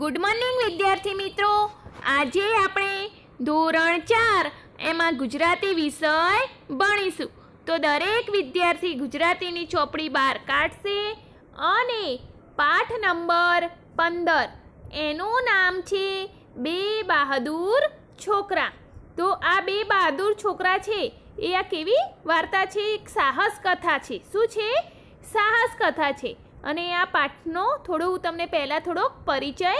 good morning વિદ્યાર્થી મિત્રો આજે આપણે ધોરણ ચાર એમાં ગુજરાતી વિષય ભણીશું તો દરેક વિદ્યાર્થી ગુજરાતીની ચોપડી બહાર કાઢશે અને પાઠ નંબર પંદર એનું નામ છે બે બહાદુર છોકરા તો આ બે બહાદુર છોકરા છે એ આ કેવી વાર્તા છે એક સાહસ કથા છે શું છે સાહસ કથા છે અને આ પાઠનો થોડો હું તમને પહેલાં થોડો પરિચય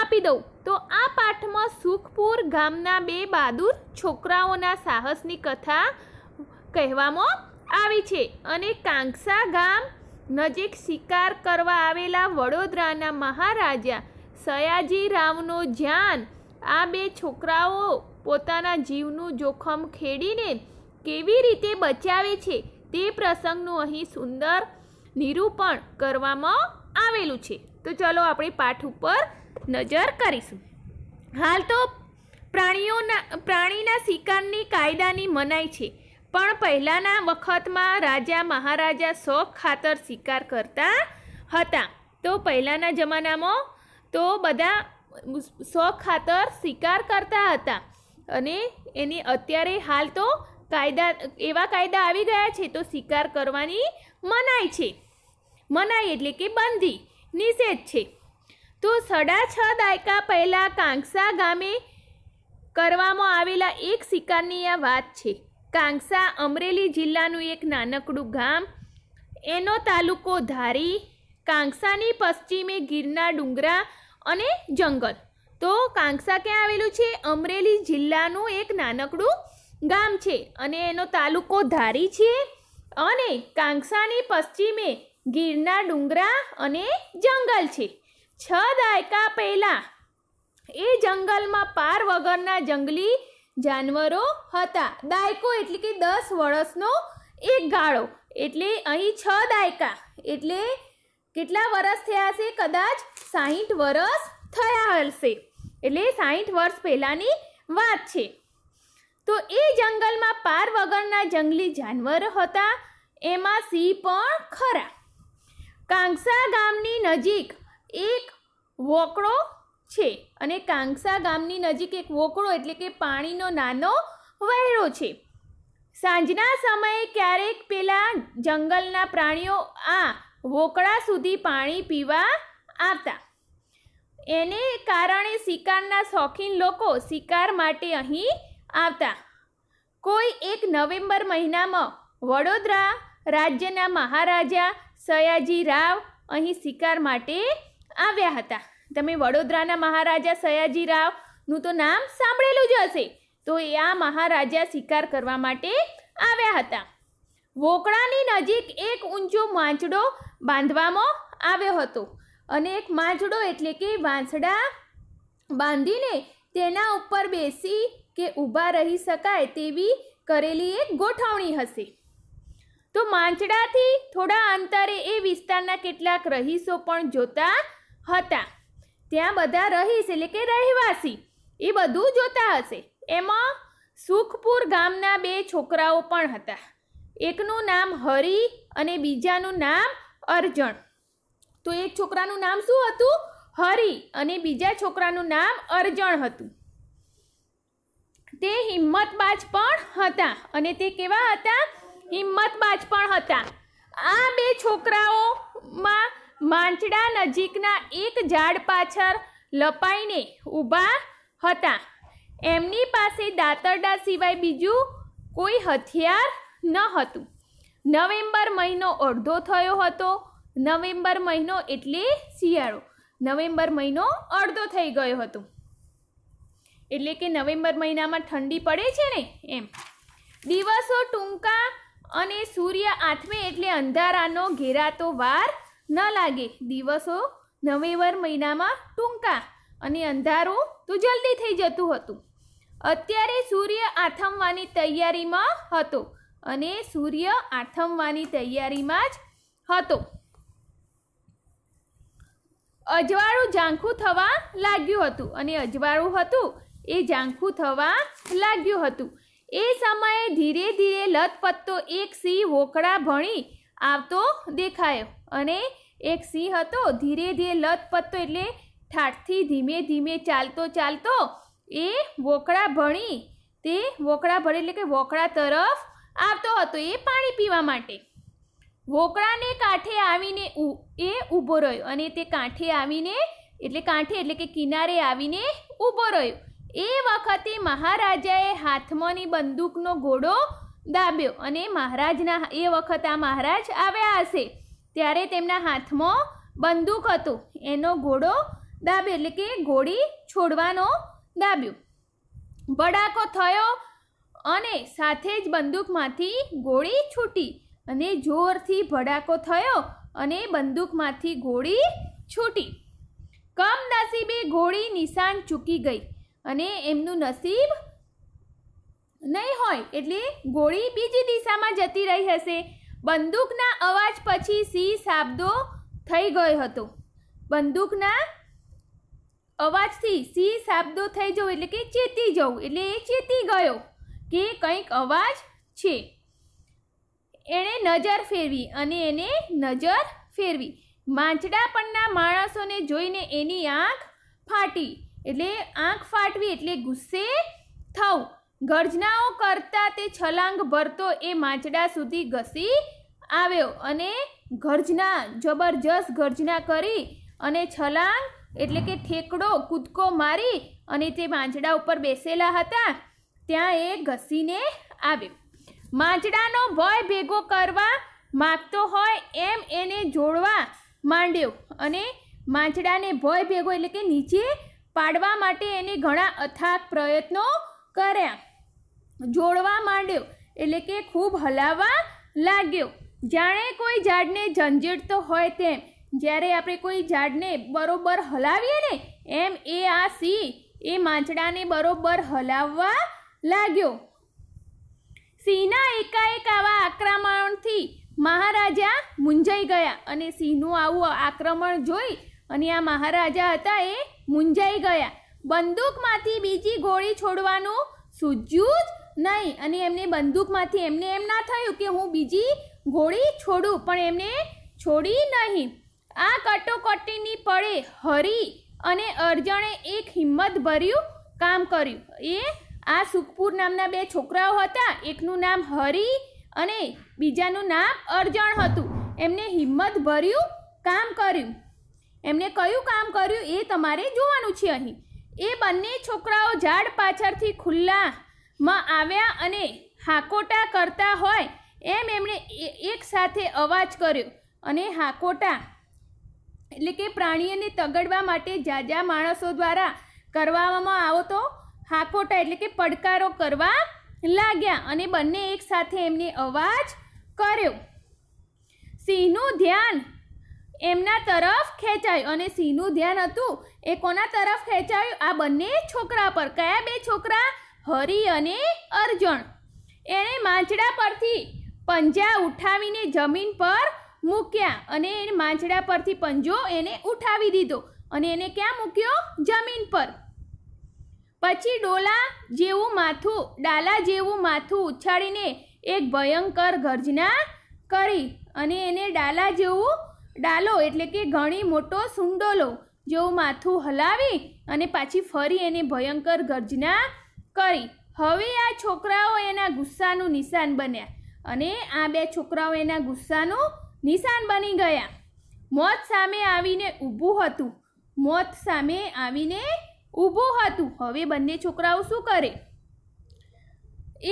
આપી દઉં તો આ પાઠમાં સુખપુર ગામના બે બહાદુર છોકરાઓના સાહસની કથા કહેવામાં આવી છે અને કાંકસા ગામ નજીક શિકાર કરવા આવેલા વડોદરાના મહારાજા સયાજીરાવનો ધ્યાન આ બે છોકરાઓ પોતાના જીવનું જોખમ ખેડીને કેવી રીતે બચાવે છે તે પ્રસંગનું અહીં સુંદર નિરૂપણ કરવામાં આવેલું છે તો ચલો આપણે પાઠ ઉપર નજર કરીશું હાલ તો પ્રાણીઓના પ્રાણીના શિકારની કાયદાની મનાઈ છે પણ પહેલાંના વખતમાં રાજા મહારાજા શોખ ખાતર શિકાર કરતા હતા તો પહેલાંના જમાનામાં તો બધા શોખ ખાતર શિકાર કરતા હતા અને એની અત્યારે હાલ તો કાયદા એવા કાયદા આવી ગયા છે તો શિકાર કરવાની મનાય છે મનાઈ એટલે કે બંધી નિષેધ છે તો સાડા છ દાયકા પહેલાં કાંકસા ગામે કરવામાં આવેલા એક શિકારની આ વાત છે કાંકસા અમરેલી જિલ્લાનું એક નાનકડું ગામ એનો તાલુકો ધારી કાંકસાની પશ્ચિમે ગીરના ડુંગરા અને જંગલ તો કાંકસા ક્યાં આવેલું છે અમરેલી જિલ્લાનું એક નાનકડું ગામ છે અને એનો તાલુકો ધારી છે અને કાંકસાની પશ્ચિમે ગીરના ડુંગરા અને જંગલ છે છ દાયકા પહેલાં એ જંગલમાં પાર વગરના જંગલી જાનવરો હતા દાયકો એટલે કે દસ વર્ષનો એક ગાળો એટલે અહીં છ દાયકા એટલે કેટલા વર્ષ થયા હશે કદાચ સાહીઠ વર્ષ થયા હશે એટલે સાહીઠ વર્ષ પહેલાંની વાત છે તો એ જંગલમાં પાર વગરના જંગલી જાનવર હતા એમાં સિંહ પણ ખરા કાંગસા ગામની નજીક એક વોકળો છે અને કાંગસા ગામની નજીક એક વોકળો એટલે કે પાણીનો નાનો વહેરો છે સાંજના સમયે ક્યારેક પેલા જંગલના પ્રાણીઓ આ વોકળા સુધી પાણી પીવા આવતા એને કારણે શિકારના શોખીન લોકો શિકાર માટે અહીં આવતા કોઈ એક નવેમ્બર મહિનામાં વડોદરા રાજ્યના મહારાજા સયાજી રાવ અહીં શિકાર માટે આવ્યા હતા તમે વડોદરાના મહારાજા સયાજી રાવનું તો નામ સાંભળેલું જ હશે તો એ આ મહારાજા શિકાર કરવા માટે આવ્યા હતા વોકળાની નજીક એક ઊંચો માંચડો બાંધવામાં આવ્યો હતો અને એક માંચડો એટલે કે વાંસડા બાંધીને તેના ઉપર બેસી કે ઊભા રહી શકાય તેવી કરેલી એક ગોઠવણી હશે તો માંચડાથી થોડા અંતરે એ વિસ્તારના કેટલાક રહીશો પણ જોતા હતા ત્યાં બધા રહીશ એટલે કે રહેવાસી એ બધું જોતા હશે એમાં સુખપુર ગામના બે છોકરાઓ પણ હતા એકનું નામ હરિ અને બીજાનું નામ અર્જણ તો એક છોકરાનું નામ શું હતું હરિ અને બીજા છોકરાનું નામ અર્જણ હતું તે હિંમતબાજ પણ હતા અને તે કેવા હતા હિંમતબાજ પણ હતા આ બે છોકરાઓમાં માંચડા નજીકના એક ઝાડ પાછળ લપાઈને ઊભા હતા એમની પાસે દાતરડા સિવાય બીજું કોઈ હથિયાર ન હતું નવેમ્બર મહિનો અડધો થયો હતો નવેમ્બર મહિનો એટલે શિયાળો નવેમ્બર મહિનો અડધો થઈ ગયો હતો એટલે કે નવેમ્બર મહિનામાં ઠંડી પડે છે ને એમ દિવસો ટૂંકા અને સૂર્ય આઠમે એટલે અંધારાનો ઘેરાતો વાર ન લાગે દિવસો નવેમ્બર મહિનામાં ટૂંકા અને અંધારું તો જલ્દી થઈ જતું હતું અત્યારે સૂર્ય આથમવાની તૈયારીમાં હતો અને સૂર્ય આથમવાની તૈયારીમાં જ હતો અજવાળું ઝાંખું થવા લાગ્યું હતું અને અજવાળું હતું એ ઝાંખું થવા લાગ્યું હતું એ સમયે ધીરે ધીરે લથપથ્થો એક સિંહ વોકડા ભણી આવતો દેખાયો અને એક સિંહ હતો ધીરે ધીરે લથપથ્થો એટલે ઠાઠથી ધીમે ધીમે ચાલતો ચાલતો એ વોકળા ભણી તે વોકળા ભણી એટલે કે વોકળા તરફ આવતો હતો એ પાણી પીવા માટે વોકળાને કાંઠે આવીને એ ઊભો રહ્યો અને તે કાંઠે આવીને એટલે કાંઠે એટલે કે કિનારે આવીને ઊભો રહ્યો એ વખતે મહારાજાએ હાથમાંની બંદૂકનો ઘોડો દાબ્યો અને મહારાજના એ વખત આ મહારાજ આવ્યા હશે ત્યારે તેમના હાથમાં બંદૂક હતું એનો ઘોડો દાબ્યો એટલે કે ઘોડી છોડવાનો દાબ્યો બડાકો થયો અને સાથે જ બંદૂકમાંથી ગોળી છૂટી અને જોરથી ભડાકો થયો અને બંદૂકમાંથી ગોળી છૂટી કમનસીબે ગોળી નિશાન ચૂકી ગઈ અને એમનું નસીબ નહીં હોય એટલે ગોળી બીજી દિશામાં જતી રહી હશે બંદૂકના અવાજ પછી સિંહ સાબદો થઈ ગયો હતો બંદૂકના અવાજથી સિંહ સાબદો થઈ જવું એટલે કે ચેતી જવું એટલે એ ચેતી ગયો કે કંઈક અવાજ છે એણે નજર ફેરવી અને એને નજર ફેરવી માંચડા પરના માણસોને જોઈને એની આંખ ફાટી એટલે આંખ ફાટવી એટલે ગુસ્સે થવું ગર્જનાઓ કરતા તે છલાંગ ભરતો એ માંચડા સુધી ઘસી આવ્યો અને ગર્જના જબરજસ્ત ગર્જના કરી અને છલાંગ એટલે કે ઠેકડો કૂદકો મારી અને તે માંચડા ઉપર બેસેલા હતા ત્યાં એ ઘસીને આવ્યો માંચડાનો ભય ભેગો કરવા માગતો હોય એમ એને જોડવા માંડ્યો અને માંચડાને ભય ભેગો એટલે કે નીચે પાડવા માટે એને ઘણા અથાગ પ્રયત્નો કર્યા જોડવા માંડ્યો એટલે કે ખૂબ હલાવવા લાગ્યો જાણે કોઈ ઝાડને ઝંઝેટતો હોય તેમ જ્યારે આપણે કોઈ ઝાડને બરોબર હલાવીએ ને એમ એ આ સિંહ એ માંચડાને બરોબર હલાવવા લાગ્યો સિંહના એકાએક આવા આક્રમણથી મહારાજા મૂંઝાઈ ગયા અને સિંહનું આવું આક્રમણ જોઈ અને આ મહારાજા હતા એ મૂંઝાઈ ગયા બંદૂકમાંથી બીજી ગોળી છોડવાનું સૂજ્યું જ નહીં અને એમને બંદૂકમાંથી એમને એમ ના થયું કે હું બીજી ગોળી છોડું પણ એમને છોડી નહીં આ કટોકટીની પડે હરી અને અર્જણે એક હિંમત ભર્યું કામ કર્યું એ આ સુખપુર નામના બે છોકરાઓ હતા એકનું નામ હરી અને બીજાનું નામ અર્જણ હતું એમને હિંમત ભર્યું કામ કર્યું એમને કયું કામ કર્યું એ તમારે જોવાનું છે અહીં એ બંને છોકરાઓ ઝાડ પાછળથી ખુલ્લામાં આવ્યા અને હાકોટા કરતા હોય એમ એમણે એક સાથે અવાજ કર્યો અને હાકોટા એટલે કે પ્રાણીઓને તગડવા માટે જાજા માણસો દ્વારા કરવામાં આવો તો હાકોટા એટલે કે પડકારો કરવા લાગ્યા અને બંને એકસાથે એમને અવાજ કર્યો સિંહનું ધ્યાન એમના તરફ ખેંચાયું અને સિંહનું ધ્યાન હતું એ કોના તરફ ખેંચાયું આ બંને છોકરા પર કયા બે છોકરા હરિ અને અર્જણ એણે માંચડા પરથી પંજા ઉઠાવીને જમીન પર મૂક્યા અને એને માંચડા પરથી પંજો એને ઉઠાવી દીધો અને એને ક્યાં મૂક્યો જમીન પર પછી ડોલા જેવું માથું ડાલા જેવું માથું ઉછાળીને એક ભયંકર ગર્જના કરી અને એને ડાલા જેવું ડાલો એટલે કે ઘણી મોટો સુંડોલો જેવું માથું હલાવી અને પાછી ફરી એને ભયંકર ગર્જના કરી હવે આ છોકરાઓ એના ગુસ્સાનું નિશાન બન્યા અને આ બે છોકરાઓ એના ગુસ્સાનું નિશાન બની ગયા મોત સામે આવીને ઊભું હતું મોત સામે આવીને ઊભું હતું હવે બંને છોકરાઓ શું કરે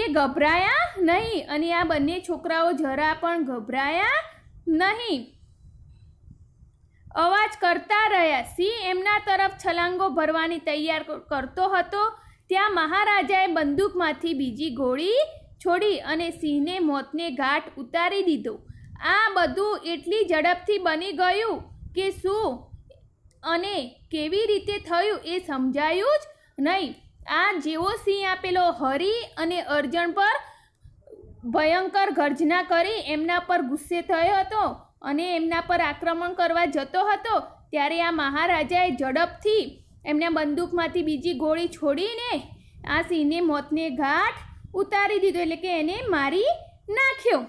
એ ગભરાયા નહીં અને આ બંને છોકરાઓ જરા પણ ગભરાયા નહીં અવાજ કરતા રહ્યા સિંહ એમના તરફ છલાંગો ભરવાની તૈયાર કરતો હતો ત્યાં મહારાજાએ બંદૂકમાંથી બીજી ગોળી છોડી અને સિંહને મોતને ઘાટ ઉતારી દીધો આ બધું એટલી ઝડપથી બની ગયું કે શું અને કેવી રીતે થયું એ સમજાયું જ નહીં આ જેવો સિંહ આપેલો હરી અને અર્જણ પર ભયંકર ગર્જના કરી એમના પર ગુસ્સે થયો હતો અને એમના પર આક્રમણ કરવા જતો હતો ત્યારે આ મહારાજાએ ઝડપથી એમને બંદૂકમાંથી બીજી ગોળી છોડીને આ સિંહને મોતને ઘાટ ઉતારી દીધો એટલે કે એને મારી નાખ્યો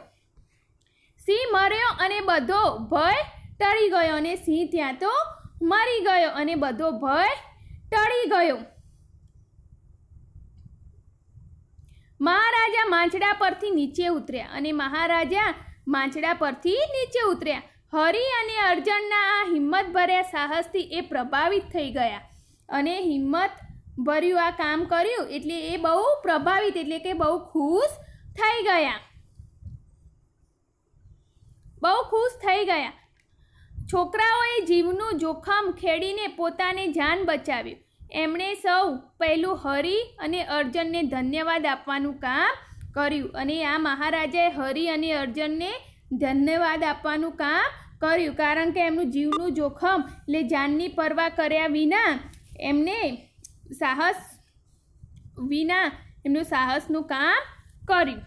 સિંહ મર્યો અને બધો ભય ટળી ગયો અને સિંહ ત્યાં તો મરી ગયો અને બધો ભય ટળી ગયો મહારાજા માંચડા પરથી નીચે ઉતર્યા અને મહારાજા માંચડા પરથી નીચે ઉતર્યા હરિ અને અર્જણના આ હિંમતભર્યા સાહસથી એ પ્રભાવિત થઈ ગયા અને હિંમત ભર્યું આ કામ કર્યું એટલે એ બહુ પ્રભાવિત એટલે કે બહુ ખુશ થઈ ગયા બહુ ખુશ થઈ ગયા છોકરાઓએ જીવનું જોખમ ખેડીને પોતાને જાન બચાવ્યું એમણે સૌ પહેલું હરિ અને અર્જનને ધન્યવાદ આપવાનું કામ કર્યું અને આ મહારાજાએ હરિ અને અર્જનને ધન્યવાદ આપવાનું કામ કર્યું કારણ કે એમનું જીવનું જોખમ એટલે જાનની પરવા કર્યા વિના એમને સાહસ વિના એમનું સાહસનું કામ કર્યું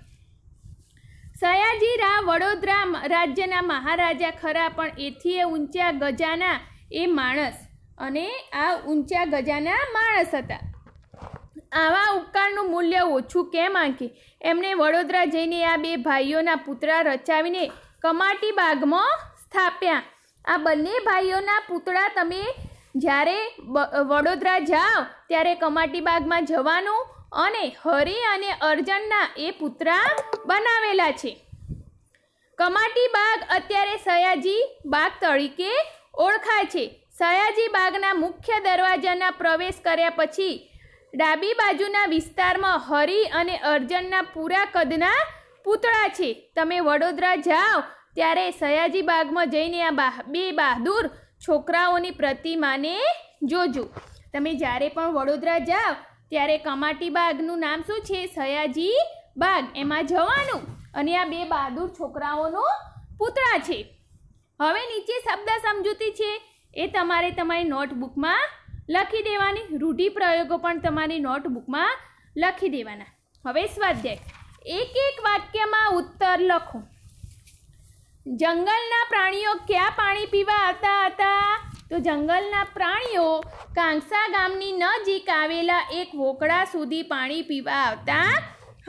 સયાજી રા વડોદરા રાજ્યના મહારાજા ખરા પણ એથી એ ઊંચા ગજાના એ માણસ અને આ ઊંચા ગજાના માણસ હતા આવા ઉપકારનું મૂલ્ય ઓછું કેમ આંકી એમણે વડોદરા જઈને આ બે ભાઈઓના પુતળા રચાવીને કમાટી બાગમાં સ્થાપ્યા આ બંને ભાઈઓના પુતળા તમે જ્યારે વડોદરા જાઓ ત્યારે કમાટી બાગમાં જવાનું અને હરિ અને અર્જનના એ પુતળા બનાવેલા છે કમાટી બાગ અત્યારે સયાજી બાગ તરીકે ઓળખાય છે સયાજી બાગના મુખ્ય દરવાજાના પ્રવેશ કર્યા પછી ડાબી બાજુના વિસ્તારમાં હરિ અને અર્જનના પૂરા કદના પૂતળા છે તમે વડોદરા જાઓ ત્યારે સયાજી બાગમાં જઈને આ બે બહાદુર છોકરાઓની પ્રતિમાને જોજો તમે જ્યારે પણ વડોદરા જાઓ ત્યારે કમાટી બાગનું નામ શું છે સયાજી બાગ એમાં જવાનું અને આ બે બહાદુર છોકરાઓનો પૂતળા છે હવે નીચે શબ્દ સમજૂતી છે એ તમારે તમારી નોટબુકમાં લખી દેવાની રૂઢિપ્રયોગો પણ તમારી નોટબુકમાં લખી દેવાના હવે સ્વાધ્યાય એક એક વાક્યમાં ઉત્તર લખો જંગલના પ્રાણીઓ ક્યાં પાણી પીવા આવતા હતા તો જંગલના પ્રાણીઓ કાંસા ગામની નજીક આવેલા એક વોકળા સુધી પાણી પીવા આવતા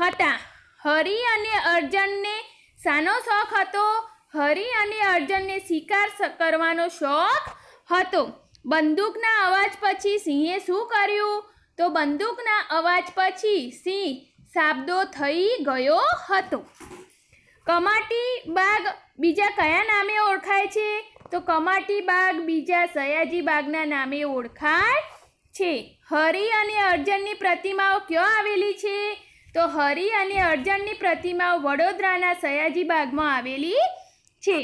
હતા હરિ અને અર્જનને શાનો શોખ હતો હરિ અને અર્જનને શિકાર કરવાનો શોખ હતો બંદૂકના અવાજ પછી સિંહે શું કર્યું તો બંદૂકના અવાજ પછી સિંહ સાબદો થઈ ગયો હતો કમાટી બાગ બીજા કયા નામે ઓળખાય છે તો કમાટી બાગ બીજા સયાજી બાગના નામે ઓળખાય છે હરિ અને અર્જનની પ્રતિમાઓ ક્યાં આવેલી છે તો હરિ અને અર્જનની પ્રતિમાઓ વડોદરાના સયાજી બાગમાં આવેલી છે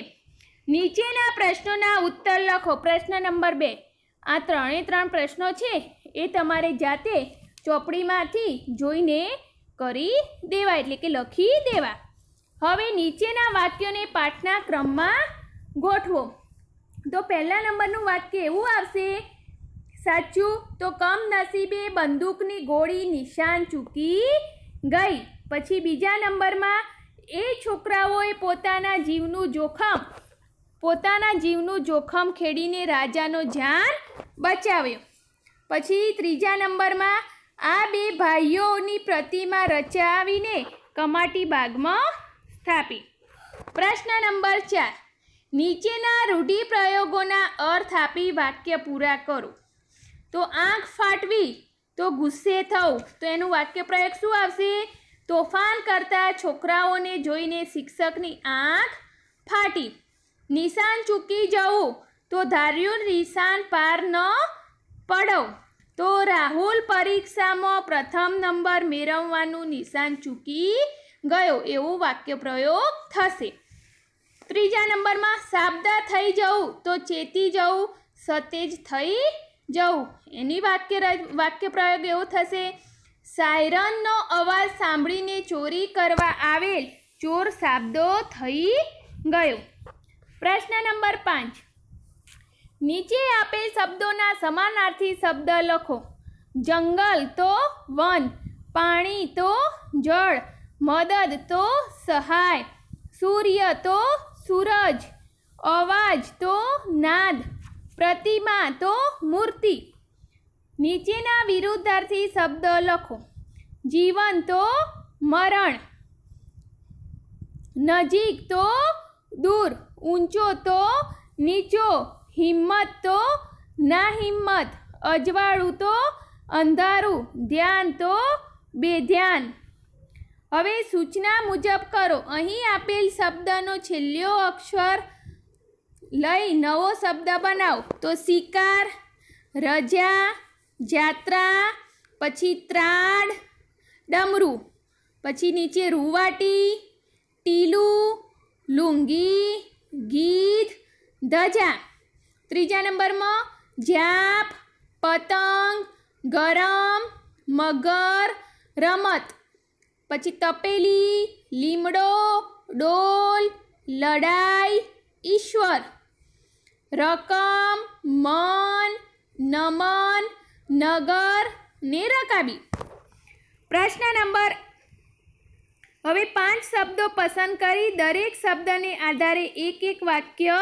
નીચેના પ્રશ્નોના ઉત્તર લખો પ્રશ્ન નંબર બે આ ત્રણે ત્રણ પ્રશ્નો છે એ તમારે જાતે ચોપડીમાંથી જોઈને કરી દેવા એટલે કે લખી દેવા હવે નીચેના વાક્યોને પાઠના ક્રમમાં ગોઠવો તો પહેલા નંબરનું વાક્ય એવું આવશે સાચું તો કમનસીબે બંદૂકની ગોળી નિશાન ચૂકી ગઈ પછી બીજા નંબરમાં એ છોકરાઓએ પોતાના જીવનું જોખમ પોતાના જીવનું જોખમ ખેડીને રાજાનો જાન બચાવ્યો પછી ત્રીજા નંબરમાં આ બે ભાઈઓની પ્રતિમા રચાવીને કમાટી બાગમાં સ્થાપી પ્રશ્ન નંબર ચાર નીચેના રૂઢિપ્રયોગોના અર્થ આપી વાક્ય પૂરા કરો તો આંખ ફાટવી તો ગુસ્સે થવું તો એનું વાક્ય પ્રયોગ શું આવશે તોફાન કરતા છોકરાઓને જોઈને શિક્ષકની આંખ ફાટી નિશાન ચૂકી જવું તો ધાર્યું નિશાન પાર ન પડો તો રાહુલ પરીક્ષામાં પ્રથમ નંબર મેળવવાનું નિશાન ચૂકી ગયો એવો વાક્ય પ્રયોગ થશે ત્રીજા નંબરમાં સાબદા થઈ જવું તો ચેતી જવું સતેજ થઈ જવું એની વાક્ય વાક્ય પ્રયોગ એવો થશે સાયરનનો અવાજ સાંભળીને ચોરી કરવા આવેલ ચોર સાબદો થઈ ગયો પ્રશ્ન નંબર પાંચ નીચે આપેલ શબ્દોના સમાનાર્થી શબ્દ લખો જંગલ તો વન પાણી તો જળ મદદ તો સહાય સૂર્ય તો સૂરજ અવાજ તો નાદ પ્રતિમા તો મૂર્તિ નીચેના વિરુદ્ધાર્થી શબ્દ લખો જીવન તો મરણ નજીક તો દૂર ઊંચો તો નીચો હિંમત તો ના હિંમત અજવાળું તો અંધારું ધ્યાન તો બેધ્યાન હવે સૂચના મુજબ કરો અહીં આપેલ શબ્દનો છેલ્લો અક્ષર લઈ નવો શબ્દ બનાવો તો શિકાર રજા જાત્રા પછી ત્રાડ ડમરું પછી નીચે રૂવાટી ટીલું લુંગી ગીધ ધજા ત્રીજા નંબરમાં જાપ પતંગ ગરમ મગર રમત પછી તપેલી લીમડો ડોલ લડાઈ ઈશ્વર રકમ મન નમન નગર ને રકાબી પ્રશ્ન નંબર હવે પાંચ શબ્દો પસંદ કરી દરેક શબ્દને આધારે એક એક વાક્ય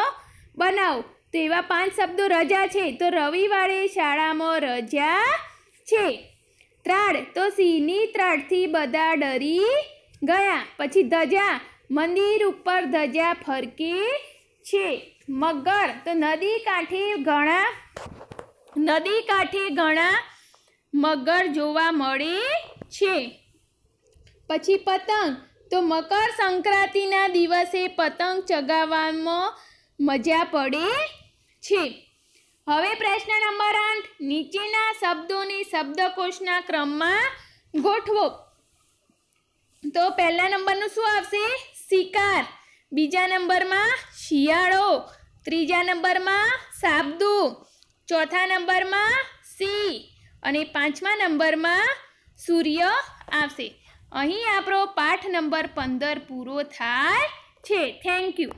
બનાવો તો એવા પાંચ શબ્દો રજા છે તો રવિવારે શાળામાં રજા છે ત્રાડ તો સિંહની ત્રાડથી બધા ડરી ગયા પછી ધજા મંદિર ઉપર ધજા ફરકે છે મગર તો નદી કાંઠે ઘણા નદી કાંઠે ઘણા મગર જોવા મળે છે પછી પતંગ તો મકર સંક્રાંતિના દિવસે પતંગ ચગાવવામાં મજા પડે છે હવે પ્રશ્ન નંબર આઠ નીચેના શબ્દોને શબ્દકોશના ક્રમમાં ગોઠવો તો પહેલા નંબરનું શું આવશે શિકાર બીજા નંબરમાં શિયાળો ત્રીજા નંબરમાં સાબદુ ચોથા નંબરમાં સી અને પાંચમા નંબરમાં સૂર્ય આવશે અહીં આપણો પાઠ નંબર પંદર પૂરો થાય છે થેન્ક યુ